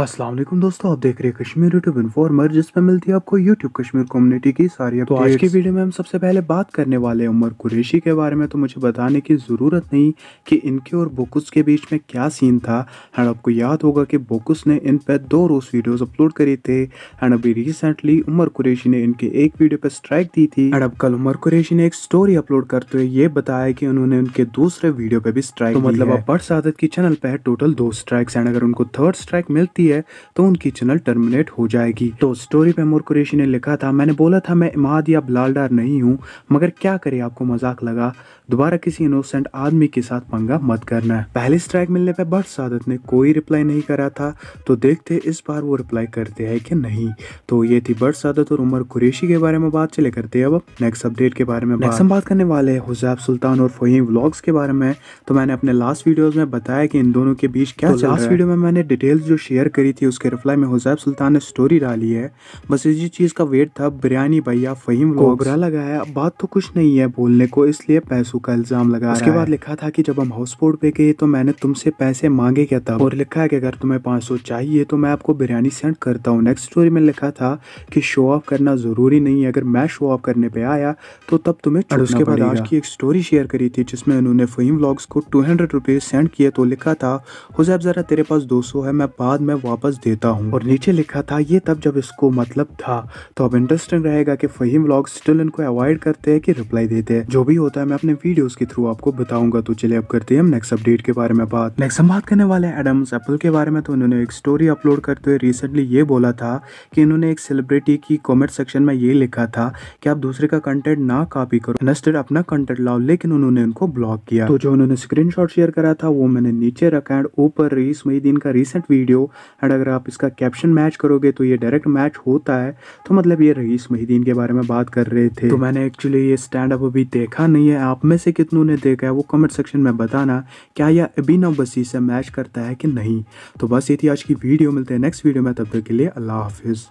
असलम दोस्तों आप देख रहे हैं कश्मीर यूट्यूब इन्फॉर्मर जिसपे मिलती है आपको यूट्यूब कश्मीर कम्युनिटी की सारी तो आज की वीडियो में हम सबसे पहले बात करने वाले उमर कुरेशी के बारे में तो मुझे बताने की ज़रूरत नहीं कि इनके और बोकस के बीच में क्या सीन था एंड आपको याद होगा कि बोकस ने इन पर दो रोज़ वीडियोज़ अपलोड करे थे एंड अभी रिसेंटली उमर कुरेशी ने इनके एक वीडियो पर स्ट्राइक दी थी एंड अब कल उमर कुरेशी ने एक स्टोरी अपलोड करते हुए ये बताया कि उन्होंने उनके दूसरे वीडियो पर भी स्ट्राइक तो मतलब अब बड़ सादत की चैनल पर टोटल दो स्ट्राइक्स एंड अगर उनको थर्ड स्ट्राइक मिलती करती है तो उनकी चैनल टर्मिनेट हो जाएगी तो स्टोरी पे मोर कुरेशी ने लिखा था मैंने बोला था मैं इमाद या बलालडार नहीं हूँ मगर क्या करे आपको मजाक लगा दोबारा किसी इनोसेंट आदमी के साथ पंगा मत करना है पहले स्ट्राइक मिलने पर बट सादत ने कोई रिप्लाई नहीं करा था तो देखते इस बार वो रिप्लाई करते हैं कि नहीं तो ये थी बट सादत और उमर कुरेशी के बारे में बात चले करते हैं अब नेक्स्ट अपडेट के बारे में नेक्स्ट हम बात करने वाले हैं हुजैब सुल्तान और फोहीम व्लॉग्स के बारे में तो मैंने अपने लास्ट वीडियोस में बताया कि इन दोनों के बीच क्या तो लास्ट वीडियो में मैंने डिटेल्स जो शेयर करी थी उसके रिप्लाई में हुजैब सुल्तान ने स्टोरी डाली है बस इसी चीज़ का वेट था बिरयानी भैया फ़हीम को बुरा लगा बात तो कुछ नहीं है बोलने को इसलिए पैसों का इल्ज़ाम लगा उसके बाद लिखा था कि जब हम हाउस बोट पे गए तो मैंने तुमसे पैसे मांगे क्या था और लिखा है कि अगर तुम्हें पाँच सौ चाहिए तो मैं आपको बिरयानी सेंड करता हूँ नेक्स्ट स्टोरी में लिखा था कि शो ऑफ करना ज़रूरी नहीं है अगर मैं शो ऑफ करने पे आया तो तब तुम्हें और उसके बाद आज की एक स्टोरी शेयर करी थी जिसमें उन्होंने फ़हीम व्लॉग्स को टू हंड्रेड रुपीज़ सेंड किए तो लिखा था हुजैब ज़रा तेरे पास दो सौ है मैं बाद में वापस देता हूँ और नीचे लिखा था ये तब जब इसको मतलब था तो अब इंटरेस्टिंग रहेगा कि फहीम लोग स्टिल इनको अवॉइड करते हैं कि रिप्लाई देते हैं जो भी होता है मैं अपने वीडियोस के थ्रू आपको बताऊंगा तो चलिए अब करते हैं हम नेक्स्ट अपडेट के बारे में बात नेक्स्ट हम बात करने वाले एडम्स एप्पल के बारे में तो उन्होंने एक स्टोरी अपलोड करते हुए रिसेंटली ये बोला था कि इन्होंने एक सेलिब्रिटी की कॉमेंट सेक्शन में ये लिखा था कि आप दूसरे का कंटेंट ना कॉपी करो इनस्टेड अपना कंटेंट लाओ लेकिन उन्होंने उनको ब्लॉक किया तो जो उन्होंने स्क्रीन शेयर करा था वो मैंने नीचे रखा एंड ऊपर रईस मईदीन का रिसेंट वीडियो एंड अगर आप इसका कैप्शन मैच करोगे तो ये डायरेक्ट मैच होता है तो मतलब ये रईस महीदीन के बारे में बात कर रहे थे तो मैंने एक्चुअली ये स्टैंड अप अभी देखा नहीं है आप में से कितनों ने देखा है वो कमेंट सेक्शन में बताना क्या यह अभी बसी से मैच करता है कि नहीं तो बस ये थी आज की वीडियो मिलते हैं नेक्स्ट वीडियो में तब तक के लिए अल्लाह हाफिज़